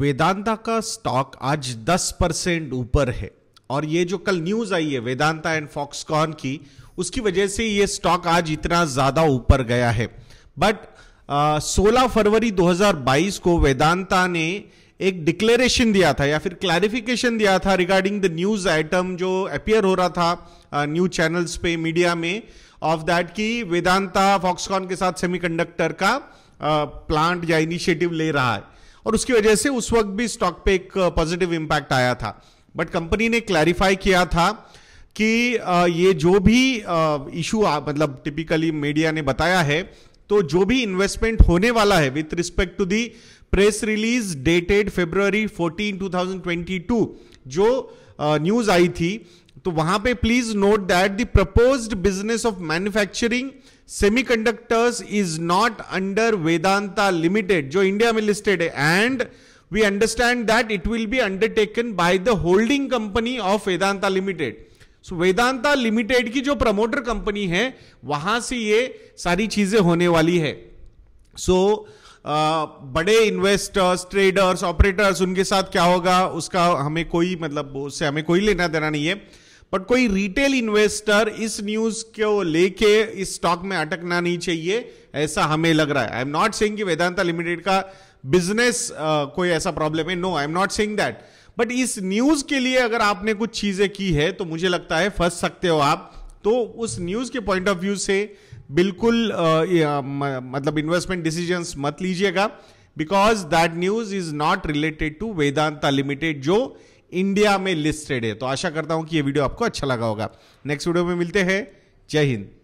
वेदांता का स्टॉक आज 10 परसेंट ऊपर है और ये जो कल न्यूज आई है वेदांता एंड फॉक्सकॉन की उसकी वजह से ये स्टॉक आज इतना ज्यादा ऊपर गया है बट सोलह फरवरी 2022 को वेदांता ने एक डिक्लेरेशन दिया था या फिर क्लैरिफिकेशन दिया था रिगार्डिंग द न्यूज आइटम जो अपियर हो रहा था न्यूज चैनल्स पे मीडिया में ऑफ दैट कि वेदांता फॉक्सकॉन के साथ सेमीकंडक्टर का प्लांट या इनिशिएटिव ले रहा है और उसकी वजह से उस वक्त भी स्टॉक पे एक पॉजिटिव इंपैक्ट आया था बट कंपनी ने क्लैरिफाई किया था कि ये जो भी इशू मतलब टिपिकली मीडिया ने बताया है तो जो भी इन्वेस्टमेंट होने वाला है with respect to the press release dated February 14 2022 जो न्यूज आई थी तो वहां पे please note that the proposed business of manufacturing semiconductors is not under Vedanta limited जो इंडिया में लिस्टेड है and we understand that it will be undertaken by the holding company of Vedanta limited so Vedanta limited की जो promoter company है वहां से ये सारी चीजें होने वाली है सो so, Uh, बड़े इन्वेस्टर्स ट्रेडर्स ऑपरेटर्स उनके साथ क्या होगा उसका हमें कोई मतलब उससे हमें कोई लेना देना नहीं है बट कोई रिटेल इन्वेस्टर इस न्यूज को लेके इस स्टॉक में अटकना नहीं चाहिए ऐसा हमें लग रहा है आई एम नॉट सेइंग कि वेदांता लिमिटेड का बिजनेस uh, कोई ऐसा प्रॉब्लम है no I am not saying that but इस न्यूज के लिए अगर आपने कुछ चीजें की है तो मुझे लगता है फंस सकते हो आप तो उस न्यूज के पॉइंट ऑफ व्यू से बिल्कुल uh, मतलब इन्वेस्टमेंट डिसीजन मत लीजिएगा because that news is not related to Vedanta limited जो इंडिया में लिस्टेड है तो आशा करता हूं कि यह वीडियो आपको अच्छा लगा होगा नेक्स्ट वीडियो में मिलते हैं जय हिंद